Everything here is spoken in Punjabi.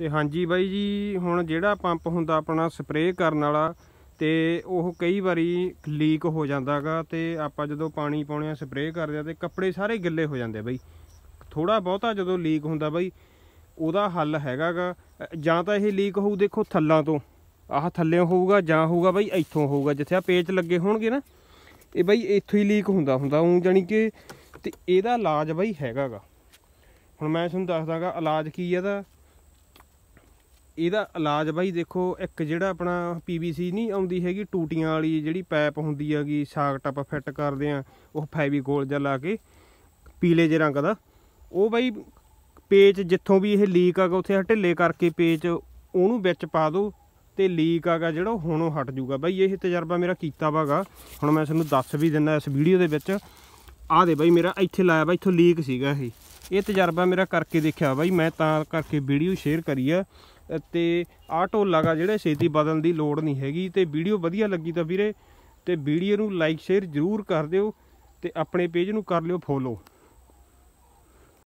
ਤੇ ਹਾਂਜੀ ਬਾਈ ਜੀ ਹੁਣ ਜਿਹੜਾ ਪੰਪ ਹੁੰਦਾ ਆਪਣਾ ਸਪਰੇਅ ਕਰਨ ਵਾਲਾ ਤੇ ਉਹ ਕਈ ਵਾਰੀ ਲੀਕ ਹੋ ਜਾਂਦਾਗਾ ਤੇ ਆਪਾਂ ਜਦੋਂ ਪਾਣੀ ਪਾਉਣੇ ਆ ਸਪਰੇਅ ਕਰਦੇ ਆ ਤੇ ਕੱਪੜੇ ਸਾਰੇ ਗਿੱਲੇ ਹੋ ਜਾਂਦੇ ਬਾਈ ਥੋੜਾ ਬਹੁਤਾ ਜਦੋਂ ਲੀਕ ਹੁੰਦਾ ਬਾਈ ਉਹਦਾ ਹੱਲ ਹੈਗਾਗਾ ਜਾਂ ਤਾਂ ਇਹ ਲੀਕ ਹੋਊ ਦੇਖੋ ਥੱਲਾਂ ਤੋਂ ਆਹ ਥੱਲੇ ਹੋਊਗਾ ਜਾਂ ਹੋਊਗਾ ਬਾਈ ਇੱਥੋਂ ਹੋਊਗਾ ਜਿੱਥੇ ਆ ਪੇਚ ਲੱਗੇ ਹੋਣਗੇ ਨਾ ਇਹ ਬਾਈ ਇੱਥੋਂ ਹੀ ਲੀਕ ਹੁੰਦਾ ਹੁੰਦਾ ਉਹ ਜਾਨੀ ਕਿ ਤੇ ਇਹਦਾ ਇਲਾਜ ਬਾਈ ਹੈਗਾਗਾ ਹੁਣ ਮੈਂ ਤੁਹਾਨੂੰ ਦੱਸਦਾਗਾ ਇਲਾਜ ਕੀ ਹੈ ਦਾ ਇਹਦਾ ਇਲਾਜ ਬਾਈ ਦੇਖੋ ਇੱਕ ਜਿਹੜਾ ਆਪਣਾ ਪੀਵੀਸੀ ਨਹੀਂ ਆਉਂਦੀ ਹੈਗੀ ਟੂਟੀਆਂ ਵਾਲੀ ਜਿਹੜੀ ਪਾਈਪ ਹੁੰਦੀ ਹੈਗੀ ਸਾਕਟ ਆਪਾਂ ਫਿੱਟ ਕਰਦੇ ਆ ਉਹ ਫੈਵੀਕੋਲ ਜਾਂ ਲਾ ਕੇ ਪੀਲੇ ਜਿਹੇ ਰੰਗ ਦਾ ਉਹ ਬਾਈ ਪੇਚ ਜਿੱਥੋਂ ਵੀ ਇਹ ਲੀਕ ਆਗਾ ਉੱਥੇ ਢਿੱਲੇ ਕਰਕੇ ਪੇਚ ਉਹਨੂੰ ਵਿੱਚ ਪਾ ਦਿਓ ਤੇ ਲੀਕ ਆਗਾ ਜਿਹੜਾ ਹੁਣੋਂ ਹਟ ਜਾਊਗਾ ਬਾਈ ਇਹ ਤਜਰਬਾ ਮੇਰਾ ਕੀਤਾ ਵਾਗਾ ਹੁਣ ਮੈਂ ਤੁਹਾਨੂੰ ਦੱਸ ਵੀ ਦਿੰਦਾ ਇਸ ਵੀਡੀਓ ਦੇ ਵਿੱਚ ਆ ਦੇ ਬਾਈ ਮੇਰਾ ਇੱਥੇ ਲਾਇਆ ਬਾਈ ਇੱਥੋਂ ਲੀਕ ਸੀਗਾ ਇਹ ਇਹ ਤਜਰਬਾ ਮੇਰਾ ਕਰਕੇ ਦੇਖਿਆ ਬਾਈ ਮੈਂ ਤਾਂ ਕਰਕੇ ਵੀਡੀਓ ਸ਼ੇਅਰ ਕਰੀ ਆ ਤੇ ਆ ਢੋਲਾ ਦਾ ਜਿਹੜਾ ਛੇਤੀ ਬਦਲਣ ਦੀ ਲੋੜ ਨਹੀਂ ਹੈਗੀ ਤੇ ਵੀਡੀਓ ਵਧੀਆ ਲੱਗੀ ਤਾਂ ਵੀਰੇ ਤੇ ਵੀਡੀਓ ਨੂੰ ਲਾਈਕ ਸ਼ੇਅਰ ਜ਼ਰੂਰ ਕਰ ਦਿਓ ਤੇ ਆਪਣੇ ਪੇਜ ਨੂੰ ਕਰ ਲਿਓ ਫੋਲੋ